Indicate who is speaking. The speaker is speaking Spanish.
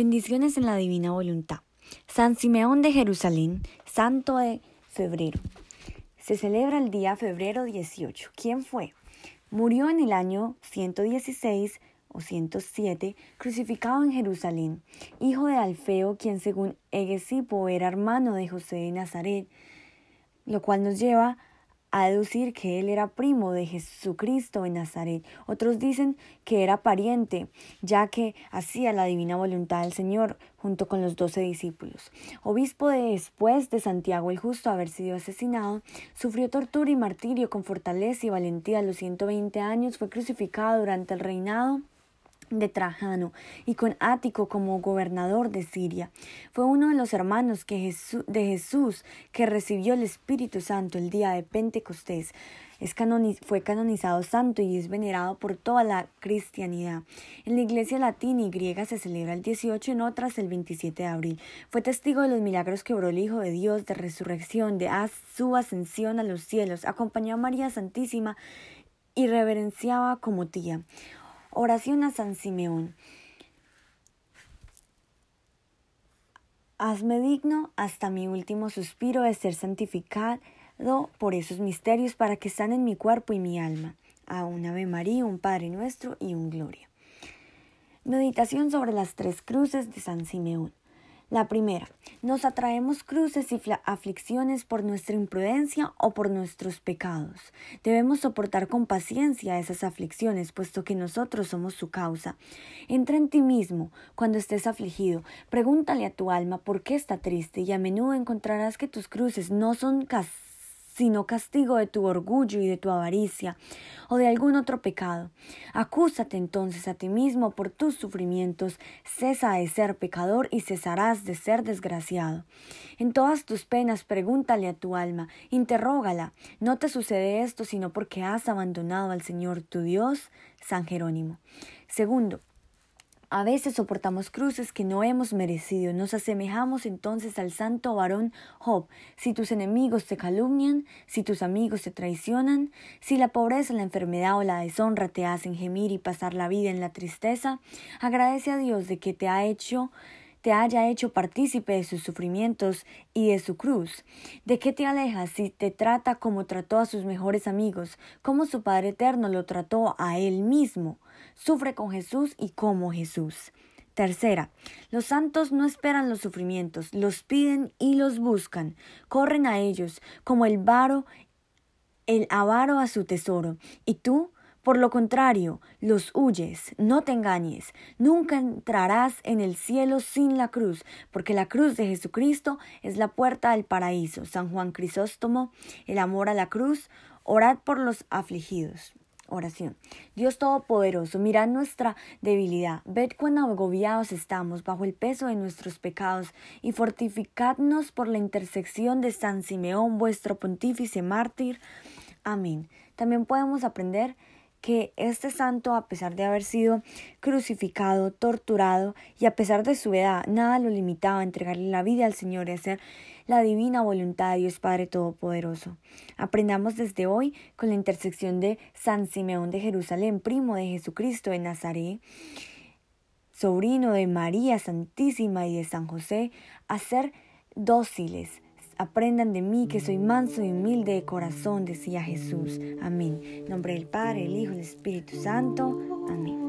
Speaker 1: Bendiciones en la divina voluntad. San Simeón de Jerusalén, santo de febrero. Se celebra el día febrero 18. ¿Quién fue? Murió en el año 116 o 107, crucificado en Jerusalén, hijo de Alfeo, quien según Egesipo era hermano de José de Nazaret, lo cual nos lleva a a deducir que él era primo de Jesucristo en Nazaret. Otros dicen que era pariente, ya que hacía la divina voluntad del Señor junto con los doce discípulos. Obispo después de Santiago el Justo haber sido asesinado, sufrió tortura y martirio con fortaleza y valentía. A los 120 años fue crucificado durante el reinado de Trajano y con Ático como gobernador de Siria. Fue uno de los hermanos que de Jesús que recibió el Espíritu Santo el día de Pentecostés. Es fue canonizado santo y es venerado por toda la cristianidad. En la iglesia latina y griega se celebra el 18 y en otras el 27 de abril. Fue testigo de los milagros que obró el Hijo de Dios, de resurrección, de su ascensión a los cielos. Acompañó a María Santísima y reverenciaba como tía. Oración a San Simeón. Hazme digno hasta mi último suspiro de ser santificado por esos misterios para que están en mi cuerpo y mi alma. A un Ave María, un Padre Nuestro y un Gloria. Meditación sobre las tres cruces de San Simeón. La primera, nos atraemos cruces y aflicciones por nuestra imprudencia o por nuestros pecados. Debemos soportar con paciencia esas aflicciones, puesto que nosotros somos su causa. Entra en ti mismo cuando estés afligido. Pregúntale a tu alma por qué está triste y a menudo encontrarás que tus cruces no son casi sino castigo de tu orgullo y de tu avaricia o de algún otro pecado. Acúsate entonces a ti mismo por tus sufrimientos, cesa de ser pecador y cesarás de ser desgraciado. En todas tus penas pregúntale a tu alma, interrógala, no te sucede esto sino porque has abandonado al Señor tu Dios, San Jerónimo. Segundo, a veces soportamos cruces que no hemos merecido. Nos asemejamos entonces al santo varón Job. Si tus enemigos te calumnian, si tus amigos te traicionan, si la pobreza, la enfermedad o la deshonra te hacen gemir y pasar la vida en la tristeza, agradece a Dios de que te ha hecho te haya hecho partícipe de sus sufrimientos y de su cruz? ¿De qué te alejas si te trata como trató a sus mejores amigos, como su Padre Eterno lo trató a él mismo? Sufre con Jesús y como Jesús. Tercera, los santos no esperan los sufrimientos, los piden y los buscan, corren a ellos como el varo, el avaro a su tesoro. ¿Y tú? Por lo contrario, los huyes, no te engañes, nunca entrarás en el cielo sin la cruz, porque la cruz de Jesucristo es la puerta del paraíso. San Juan Crisóstomo, el amor a la cruz, orad por los afligidos. Oración. Dios Todopoderoso, mirad nuestra debilidad, ved cuán agobiados estamos bajo el peso de nuestros pecados y fortificadnos por la intersección de San Simeón, vuestro pontífice mártir. Amén. También podemos aprender que este santo, a pesar de haber sido crucificado, torturado y a pesar de su edad, nada lo limitaba a entregarle la vida al Señor y hacer la divina voluntad de Dios Padre Todopoderoso. Aprendamos desde hoy con la intersección de San Simeón de Jerusalén, primo de Jesucristo de Nazaret, sobrino de María Santísima y de San José, a ser dóciles Aprendan de mí que soy manso y humilde de corazón, decía Jesús. Amén. En nombre del Padre, el Hijo y el Espíritu Santo. Amén.